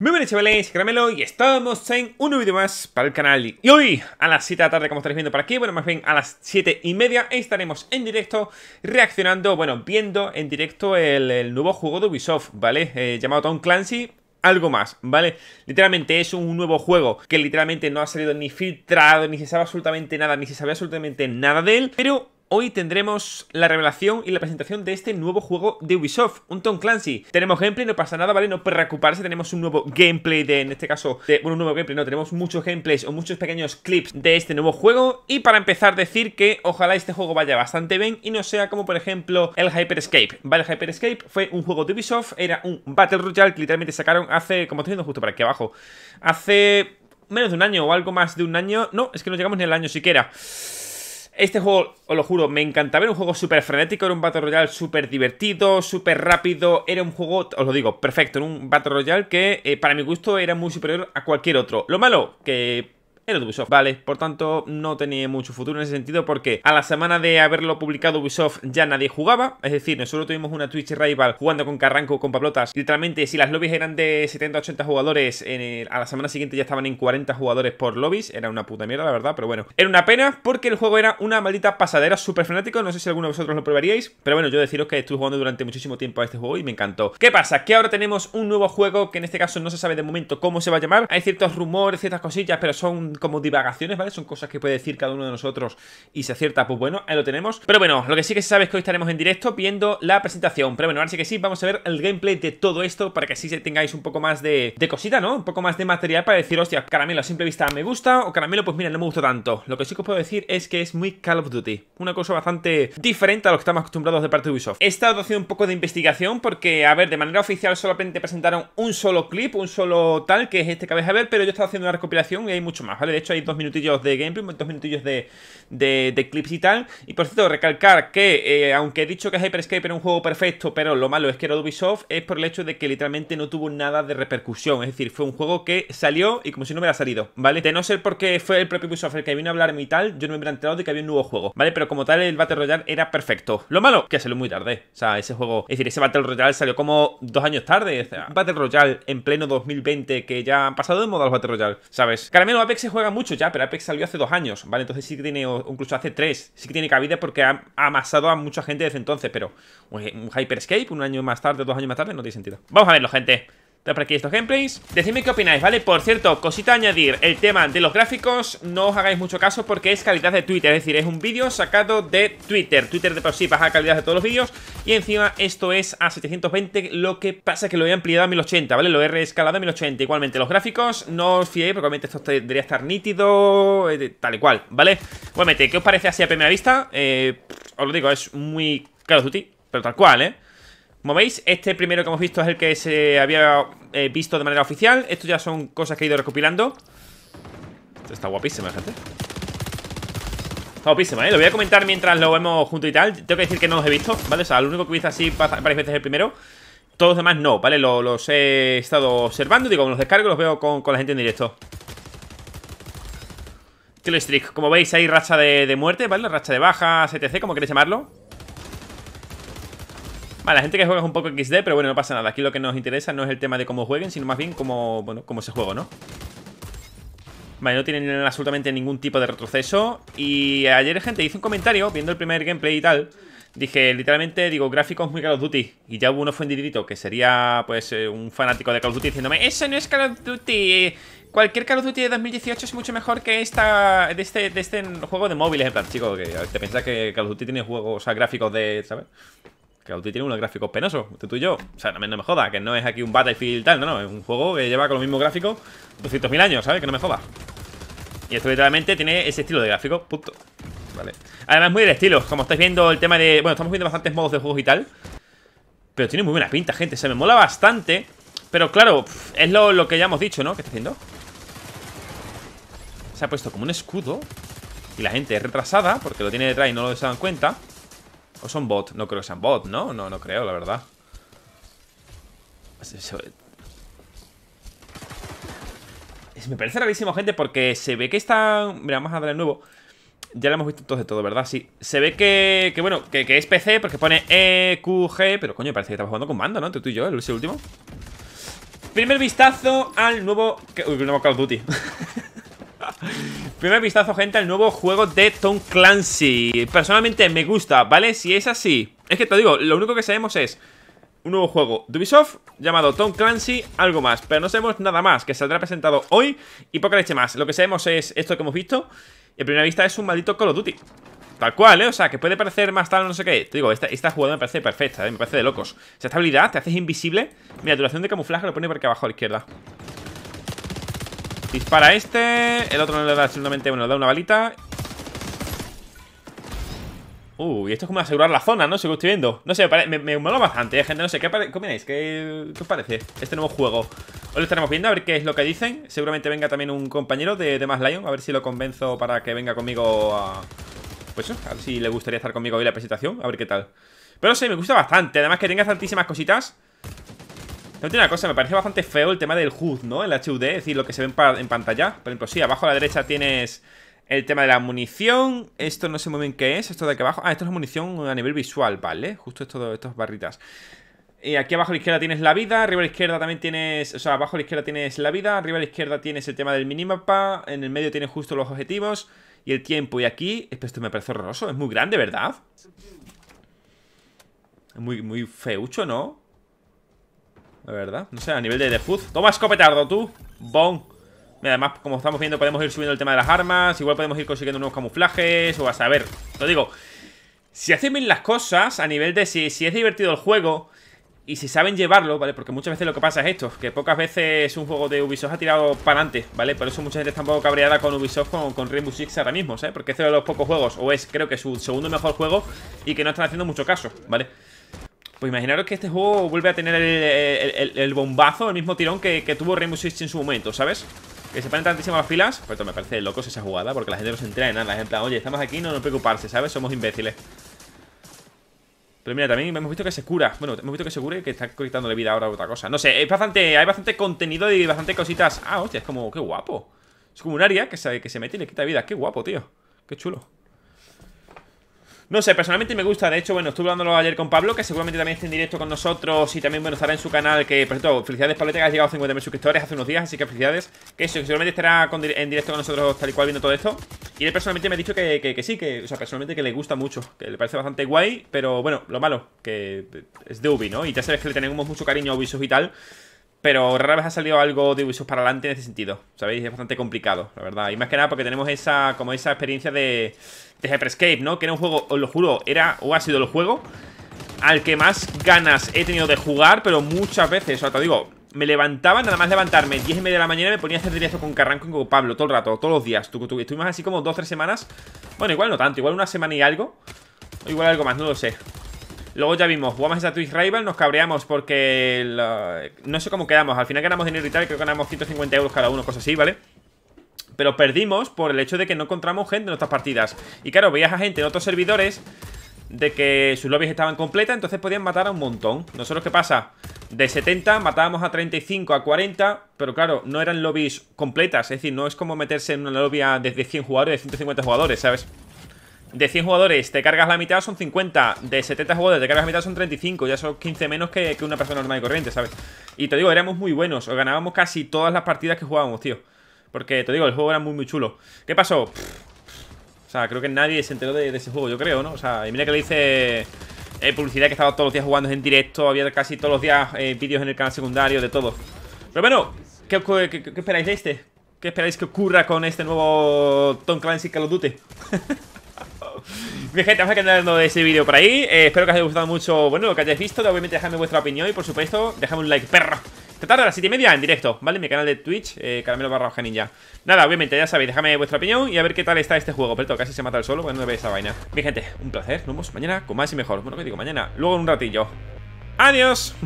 Muy buenas chavales, Caramelo y estamos en un nuevo vídeo más para el canal Y hoy a las 7 de la tarde como estaréis viendo por aquí, bueno más bien a las 7 y media Estaremos en directo reaccionando, bueno viendo en directo el, nuevo juego de Ubisoft, ¿vale? Eh, llamado Tom Clancy algo más, ¿vale? Literalmente es un nuevo juego que literalmente no ha salido ni filtrado, ni se sabe absolutamente nada, ni se sabe absolutamente nada de él, pero Hoy tendremos la revelación y la presentación de este nuevo juego de Ubisoft, un Tom Clancy. Tenemos gameplay, no pasa nada, ¿vale? No preocuparse, tenemos un nuevo gameplay de, en este caso, bueno, un nuevo gameplay, no, tenemos muchos gameplays o muchos pequeños clips de este nuevo juego. Y para empezar, decir que ojalá este juego vaya bastante bien y no sea como, por ejemplo, el Hyperscape, ¿vale? El Hyperscape fue un juego de Ubisoft, era un Battle Royale que literalmente sacaron hace, como estoy viendo justo para aquí abajo, hace menos de un año o algo más de un año. No, es que no llegamos ni al año siquiera. Este juego, os lo juro, me encantaba. Era un juego súper frenético, era un Battle Royale súper divertido, súper rápido. Era un juego, os lo digo, perfecto. Era un Battle Royale que, eh, para mi gusto, era muy superior a cualquier otro. Lo malo, que en de Ubisoft, ¿vale? Por tanto, no tenía mucho futuro en ese sentido porque a la semana de haberlo publicado Ubisoft ya nadie jugaba, es decir, nosotros tuvimos una Twitch Rival jugando con Carranco, con Pablotas, literalmente si las lobbies eran de 70-80 jugadores, a la semana siguiente ya estaban en 40 jugadores por lobbies, era una puta mierda, la verdad, pero bueno, era una pena porque el juego era una maldita pasadera, súper fanático no sé si alguno de vosotros lo probaríais, pero bueno, yo deciros que estuve jugando durante muchísimo tiempo a este juego y me encantó. ¿Qué pasa? Que ahora tenemos un nuevo juego que en este caso no se sabe de momento cómo se va a llamar, hay ciertos rumores, ciertas cosillas, pero son como divagaciones, ¿vale? Son cosas que puede decir cada uno de nosotros y se acierta, pues bueno, ahí lo tenemos. Pero bueno, lo que sí que se sabe es que hoy estaremos en directo viendo la presentación. Pero bueno, ahora sí que sí, vamos a ver el gameplay de todo esto para que así tengáis un poco más de, cosita, ¿no? Un poco más de material para decir, hostia, caramelo a simple vista me gusta o caramelo, pues mira, no me gusta tanto. Lo que sí que os puedo decir es que es muy Call of Duty. Una cosa bastante diferente a lo que estamos acostumbrados de parte de Ubisoft. He estado haciendo un poco de investigación porque, a ver, de manera oficial solamente presentaron un solo clip, un solo tal, que es este que vais a ver, pero yo he estado haciendo una recopilación y hay mucho más, de hecho hay dos minutillos de gameplay, dos minutillos de, clips y tal. Y por cierto, recalcar que, eh, aunque he dicho que Hyperscape era un juego perfecto, pero lo malo es que era Ubisoft, es por el hecho de que literalmente no tuvo nada de repercusión. Es decir, fue un juego que salió y como si no hubiera salido, ¿vale? De no ser porque fue el propio Ubisoft el que vino a hablarme y tal, yo no me hubiera enterado de que había un nuevo juego, ¿vale? Pero como tal, el Battle Royale era perfecto. Lo malo, que salió muy tarde. O sea, ese juego, es decir, ese Battle Royale salió como dos años tarde. Battle Royale en pleno 2020, que ya han pasado de moda los Battle Royale, ¿sabes? Caramelo Apex juega mucho ya, pero Apex salió hace dos años, ¿vale? Entonces sí que tiene, incluso hace tres, sí que tiene cabida porque ha, amasado a mucha gente desde entonces, pero un, pues, un Hyperscape un año más tarde, dos años más tarde, no tiene sentido. Vamos a verlo, gente para por aquí estos gameplays. Decidme qué opináis, ¿vale? Por cierto, cosita a añadir, el tema de los gráficos, no os hagáis mucho caso porque es calidad de Twitter, es decir, es un vídeo sacado de Twitter. Twitter de por sí baja calidad de todos los vídeos y encima esto es a 720, lo que pasa es que lo he ampliado a 1080, ¿vale? Lo he reescalado a 1080. Igualmente, los gráficos, no os fiéis porque obviamente esto debería estar nítido, eh, tal y cual, ¿vale? Igualmente, ¿qué os parece así a primera vista? Eh, os lo digo, es muy Claro, of pero tal cual, ¿eh? Como veis, este primero que hemos visto es el que se había eh, visto de manera oficial Estos ya son cosas que he ido recopilando Esto está guapísimo, gente Está guapísima, ¿eh? Lo voy a comentar mientras lo vemos junto y tal Tengo que decir que no los he visto, ¿vale? O sea, lo único que he así varias veces es el primero Todos los demás no, ¿vale? Los, he estado observando Digo, los descargo y los veo con, la gente en directo Kill como veis hay racha de, muerte, ¿vale? Racha de bajas, etc, como queréis llamarlo Vale, la gente que juega es un poco XD, pero bueno, no pasa nada. Aquí lo que nos interesa no es el tema de cómo jueguen, sino más bien cómo, bueno, cómo se juega, ¿no? Vale, no tienen absolutamente ningún tipo de retroceso. Y ayer, gente, hice un comentario viendo el primer gameplay y tal. Dije, literalmente, digo, gráficos muy Call of Duty. Y ya hubo uno ofendidito que sería, pues, eh, un fanático de Call of Duty diciéndome, eso no es Call of Duty. Cualquier Call of Duty de 2018 es mucho mejor que esta de este, de este juego de móviles. En plan, chico, que te piensas que Call of Duty tiene juegos, o sea, gráficos de, ¿sabes? Call of tiene unos gráficos penosos, usted tú y yo. O sea, también no me joda, que no es aquí un Battlefield tal, no, no, es un juego que lleva con los mismos gráficos 200.000 años, ¿sabes? Que no me joda. Y esto literalmente tiene ese estilo de gráfico, punto. Vale. Además, muy del estilo, como estáis viendo el tema de... Bueno, estamos viendo bastantes modos de juegos y tal. Pero tiene muy buena pinta, gente, se me mola bastante. Pero claro, es lo, lo que ya hemos dicho, ¿no? ¿Qué está haciendo? Se ha puesto como un escudo. Y la gente es retrasada, porque lo tiene detrás y no lo se dan cuenta. ¿O son bot? No creo que sean bot, ¿no? No, no creo, la verdad. Eh. Me parece rarísimo, gente, porque se ve que están... Mira, vamos a darle nuevo. Ya lo hemos visto todo de todo, ¿verdad? Sí. Se ve que, que bueno, que, es PC porque pone EQG. Pero coño, parece que estamos jugando con mando, ¿no? tú y yo, el último. Primer vistazo al nuevo... Uy, nuevo Call of Duty. Primer vistazo, gente, al nuevo juego de Tom Clancy. Personalmente me gusta, ¿vale? Si es así. Es que te digo, lo único que sabemos es un nuevo juego de Ubisoft llamado Tom Clancy, algo más. Pero no sabemos nada más, que saldrá presentado hoy y poca leche más. Lo que sabemos es esto que hemos visto. En primera vista es un maldito Call of Duty. Tal cual, ¿eh? O sea, que puede parecer más tal, no sé qué. Te digo, esta, esta jugada me parece perfecta, ¿eh? Me parece de locos. O sea, esta habilidad te haces invisible. Mira, duración de camuflaje lo pone por aquí abajo a la izquierda. Dispara este. El otro no le da absolutamente. Bueno, da una balita. Uy, y esto es como asegurar la zona, ¿no? Si estoy viendo. No sé, me, mola bastante, ¿eh, gente. No sé, ¿qué, ¿Qué, os parece este nuevo juego? Hoy lo estaremos viendo, a ver qué es lo que dicen. Seguramente venga también un compañero de, The Más Lion. A ver si lo convenzo para que venga conmigo a. Pues eso, a ver si le gustaría estar conmigo hoy la presentación. A ver qué tal. Pero sí, me gusta bastante. Además que tenga tantísimas cositas una cosa, me parece bastante feo el tema del HUD, ¿no? El HUD, es decir, lo que se ve en, pantalla. Por ejemplo, sí, abajo a la derecha tienes el tema de la munición. Esto no sé muy bien qué es, esto de aquí abajo. Ah, esto es munición a nivel visual, ¿vale? Justo estos estas barritas. Y aquí abajo a la izquierda tienes la vida, arriba a la izquierda también tienes... O sea, abajo a la izquierda tienes la vida, arriba a la izquierda tienes el tema del minimapa, en el medio tienes justo los objetivos y el tiempo. Y aquí... Esto me parece horroroso, es muy grande, ¿verdad? Muy, muy feucho, ¿no? La verdad, no sé, a nivel de, defuz Toma escopetardo, tú, bon Mira, además, como estamos viendo, podemos ir subiendo el tema de las armas Igual podemos ir consiguiendo nuevos camuflajes O a saber, lo digo Si hacen bien las cosas, a nivel de si, es divertido el juego y si saben llevarlo, ¿vale? Porque muchas veces lo que pasa es esto, que pocas veces un juego de Ubisoft ha tirado para adelante, ¿vale? Por eso mucha gente está un poco cabreada con Ubisoft, con, Rainbow Six ahora mismo, ¿sabes? Porque es de los pocos juegos, o es creo que es su segundo mejor juego, y que no están haciendo mucho caso, ¿vale? Pues imaginaros que este juego vuelve a tener el, bombazo, el mismo tirón que, tuvo Rainbow Six en su momento, ¿sabes? Que se ponen tantísimas las filas. Pero pues me parece locos esa jugada, porque la gente no se entera en nada. oye, estamos aquí, no nos preocuparse, ¿sabes? Somos imbéciles. Pero mira, también hemos visto que se cura. Bueno, hemos visto que se cura y que está quitándole vida ahora a otra cosa. No sé, es bastante, hay bastante contenido y bastante cositas. Ah, hostia, es como, qué guapo. Es como un área que que se mete y le quita vida. Qué guapo, tío. Qué chulo. No sé, personalmente me gusta. De hecho, bueno, estuve hablándolo ayer con Pablo, que seguramente también está en directo con nosotros y también, bueno, estará en su canal. Que, por cierto, felicidades, Pablo, que has llegado a 50.000 suscriptores hace unos días, así que felicidades. Que seguramente estará en directo con nosotros tal y cual viendo todo esto. Y él personalmente me ha dicho que, sí, que, o sea, personalmente que le gusta mucho, que le parece bastante guay, pero bueno, lo malo, que es de Ubi, ¿no? Y ya sabes que le tenemos mucho cariño a Ubisoft y tal. Pero rara vez ha salido algo de Ubisoft para adelante en ese sentido, ¿sabéis? Es bastante complicado, la verdad. Y más que nada porque tenemos esa como esa experiencia de, de Hyperscape, ¿no? Que era un juego, os lo juro, era o ha sido el juego al que más ganas he tenido de jugar, pero muchas veces, o sea, te digo, me levantaba, nada más levantarme 10 y media de la mañana me ponía a hacer directo con Carranco y con Pablo todo el rato, todos los días. estuvimos así como 2 3 semanas. Bueno, igual no tanto, igual una semana y algo. O igual algo más, no lo sé. Luego ya vimos, jugamos esa Twitch Rival, nos cabreamos porque... No sé cómo quedamos, al final ganamos dinero y tal, creo que ganamos 150 euros cada uno, cosas así, ¿vale? Pero perdimos por el hecho de que no encontramos gente en nuestras partidas. Y claro, veías a gente en otros servidores de que sus lobbies estaban completas, entonces podían matar a un montón. Nosotros, ¿qué pasa? De 70 matábamos a 35, a 40, pero claro, no eran lobbies completas. Es decir, no es como meterse en una lobby de 100 jugadores, de 150 jugadores, ¿sabes? De 100 jugadores te cargas la mitad, son 50. De 70 jugadores te cargas la mitad, son 35. Ya son 15 menos que, una persona normal y corriente, ¿sabes? Y te digo, éramos muy buenos. O ganábamos casi todas las partidas que jugábamos, tío. Porque te digo, el juego era muy, muy chulo. ¿Qué pasó? o sea, creo que nadie se enteró de, ese juego, yo creo, ¿no? O sea, y mira que le dice, eh, publicidad que estaba todos los días jugando en directo. Había casi todos los días eh, vídeos en el canal secundario, de todo. Pero bueno, ¿qué, esperáis de este? ¿Qué esperáis que ocurra con este nuevo Tom Clancy Call of Duty? Bien, gente, vamos a quedar de ese vídeo por ahí. Eh, espero que os haya gustado mucho, bueno, lo que hayáis visto. Obviamente, dejadme vuestra opinión y, por supuesto, dejadme un like, perro. Esta tarde a las 7 y media en directo, ¿vale? mi canal de Twitch, eh, caramelo barra ninja. Nada, obviamente, ya sabéis, déjame vuestra opinión y a ver qué tal está este juego. Pero casi se mata el solo, bueno, pues no veis esa vaina. Bien, gente, un placer. Nos vemos mañana con más y mejor. Bueno, que digo, mañana, luego en un ratillo. ¡Adiós!